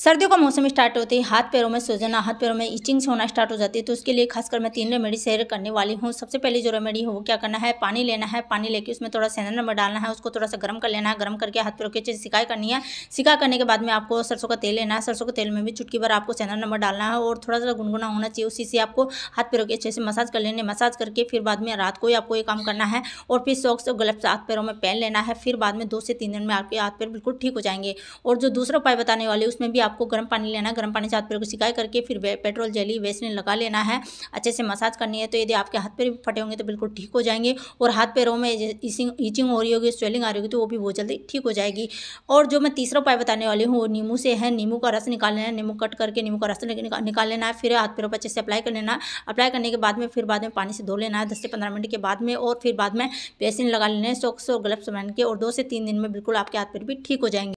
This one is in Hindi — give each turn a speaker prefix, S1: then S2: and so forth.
S1: सर्दियों का मौसम स्टार्ट होते ही हाथ पैरों में सोजना हाथ पैरों में इचिंग्स होना स्टार्ट हो जाती है तो उसके लिए खासकर मैं तीन रेमेडी शेयर करने वाली हूँ सबसे पहले जो रेमेडी है वो क्या करना है पानी लेना है पानी लेके उसमें थोड़ा सेंधन नंबर डालना है उसको थोड़ा सा गर्म कर लेना है गर्म करके हाथ पैरों की चीज़ सिकाई करनी है सिकाई करने के बाद में आपको सरसों का तेल लेना है सरसों के तेल में भी चुटकी भर आपको सेंधन नंबर डालना है और थोड़ा सा गुनगुना होना चाहिए उसी से आपको हाथ पैरों के अच्छे से मसाज कर लेने मसाज करके फिर बाद में रात को ही आपको ये काम करना है और फिर सॉक्स और ग्लव्स हाथ पैरों में पहन लेना है फिर बाद में दो से तीन दिन में आपके हाथ पैर बिल्कुल ठीक हो जाएंगे और जो दूसरा उपाय बताने वाले उसमें भी आपको गर्म पानी लेना है गर्म पानी से हाथ पैर को सिकाई करके फिर पेट्रोल जली वेस्लिन लगा लेना है अच्छे से मसाज करनी है तो यदि आपके हाथ पैर फटे होंगे तो बिल्कुल ठीक हो जाएंगे और हाथ पैरों में ईचिंग हो रही होगी स्वेलिंग आ रही होगी तो वो भी बहुत जल्दी ठीक हो जाएगी और जो मैं तीसरा उपाय बताने वाली हूँ वो नींबू से है नींबू का रस निकाल लेना नींबू कट करके नींबू का रस निकाल लेना है फिर हाथ पैरों पर अच्छे से अप्लाई कर लेना अप्लाई करने के बाद में फिर बाद में पानी से धो लेना है दस से पंद्रह मिनट के बाद में और फिर बाद में बेसिन लगा लेना है सॉक्स और ग्लव्स पहन के और दो से तीन दिन में बिल्कुल आपके हाथ पैर भी ठीक हो जाएंगे